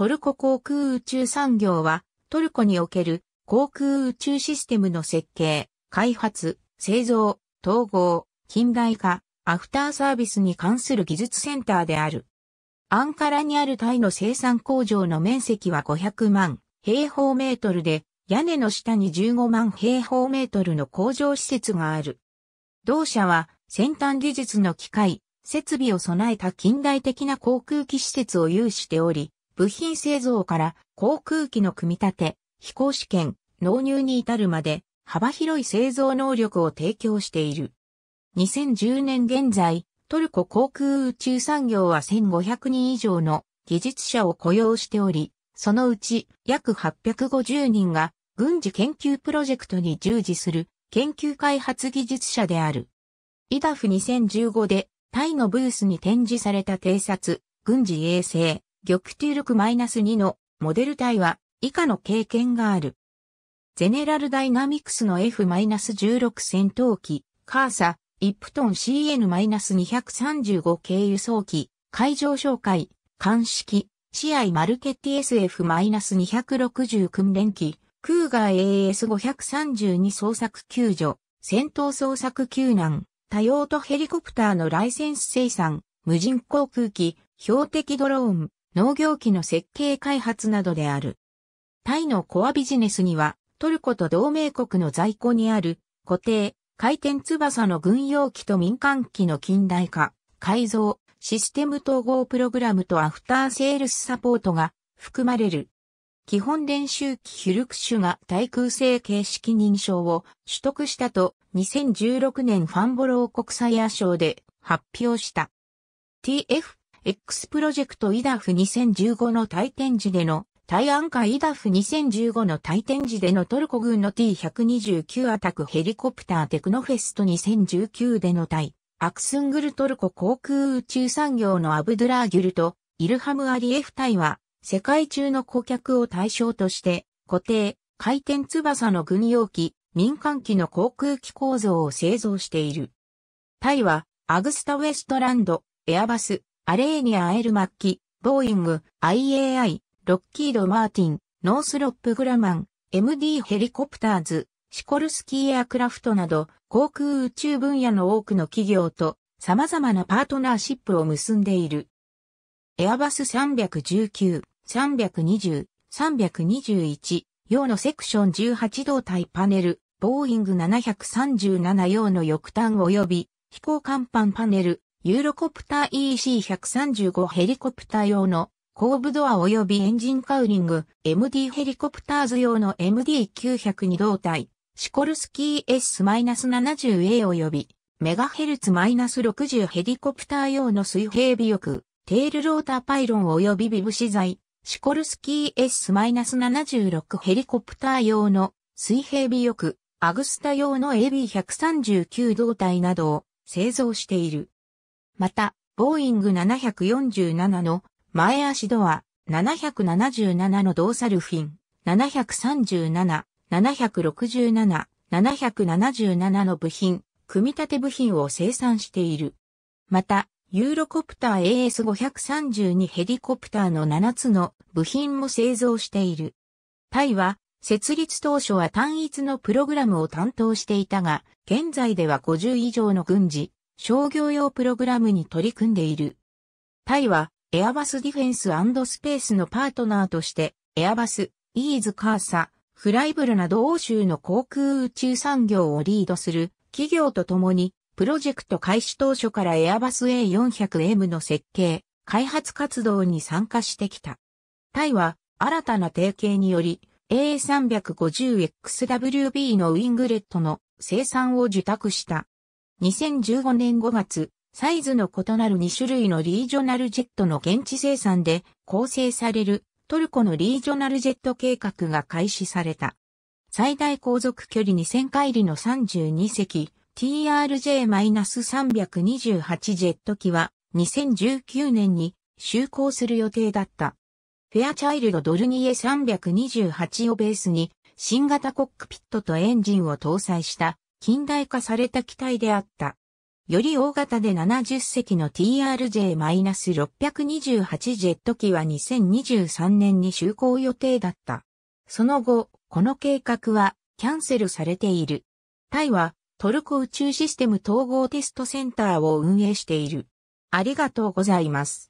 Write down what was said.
トルコ航空宇宙産業は、トルコにおける航空宇宙システムの設計、開発、製造、統合、近代化、アフターサービスに関する技術センターである。アンカラにあるタイの生産工場の面積は500万平方メートルで、屋根の下に15万平方メートルの工場施設がある。同社は先端技術の機械、設備を備えた近代的な航空機施設を有しており、部品製造から航空機の組み立て、飛行試験、納入に至るまで幅広い製造能力を提供している。2010年現在、トルコ航空宇宙産業は1500人以上の技術者を雇用しており、そのうち約850人が軍事研究プロジェクトに従事する研究開発技術者である。イダフ2015でタイのブースに展示された偵察、軍事衛星、玉中力 -2 のモデル体は以下の経験がある。ゼネラルダイナミクスの F-16 戦闘機、カーサ、イプトン CN-235 系輸送機、海上哨戒、艦式、試合マルケッティ SF-260 訓練機、クーガー AS532 捜索救助、戦闘捜索救難、多用途ヘリコプターのライセンス生産、無人航空機、標的ドローン、農業機の設計開発などである。タイのコアビジネスには、トルコと同盟国の在庫にある、固定、回転翼の軍用機と民間機の近代化、改造、システム統合プログラムとアフターセールスサポートが含まれる。基本練習機ヒュルクシュが対空性形式認証を取得したと2016年ファンボロー国際ア賞で発表した。TF X プロジェクトイダフ2015の対展示での、対ンカイダフ2015の対展示でのトルコ軍の T129 アタックヘリコプターテクノフェスト2019での対、アクスングルトルコ航空宇宙産業のアブドゥラーギュルとイルハムアリエフ隊は、世界中の顧客を対象として、固定、回転翼の軍用機、民間機の航空機構造を製造している。タイは、アグスタウエストランド、エアバス、アレーニア・エルマッキ、ボーイング、IAI、ロッキード・マーティン、ノースロップ・グラマン、MD ヘリコプターズ、シコルスキーエアクラフトなど、航空宇宙分野の多くの企業と様々なパートナーシップを結んでいる。エアバス319、320、321用のセクション18胴体パネル、ボーイング737用の翼端及び飛行甲板パネル、ユーロコプター EC135 ヘリコプター用の後部ドア及びエンジンカウリング MD ヘリコプターズ用の MD902 胴体シコルスキー S-70A 及びメガヘルツ -60 ヘリコプター用の水平尾翼テールローターパイロン及びビブ資材シコルスキー S-76 ヘリコプター用の水平尾翼アグスタ用の AB139 胴体などを製造している。また、ボーイング747の前足ドア、777のドーサルフィン、737、767、777の部品、組み立て部品を生産している。また、ユーロコプター AS532 ヘリコプターの7つの部品も製造している。タイは、設立当初は単一のプログラムを担当していたが、現在では50以上の軍事、商業用プログラムに取り組んでいる。タイは、エアバスディフェンススペースのパートナーとして、エアバス、イーズカーサ、フライブルなど欧州の航空宇宙産業をリードする企業とともに、プロジェクト開始当初からエアバス A400M の設計、開発活動に参加してきた。タイは、新たな提携により、A350XWB のウィングレットの生産を受託した。2015年5月、サイズの異なる2種類のリージョナルジェットの現地生産で構成されるトルコのリージョナルジェット計画が開始された。最大航続距離2000回里の32隻 TRJ-328 ジェット機は2019年に就航する予定だった。フェアチャイルドドルニエ328をベースに新型コックピットとエンジンを搭載した近代化された機体であった。より大型で70隻の TRJ-628 ジェット機は2023年に就航予定だった。その後、この計画はキャンセルされている。タイはトルコ宇宙システム統合テストセンターを運営している。ありがとうございます。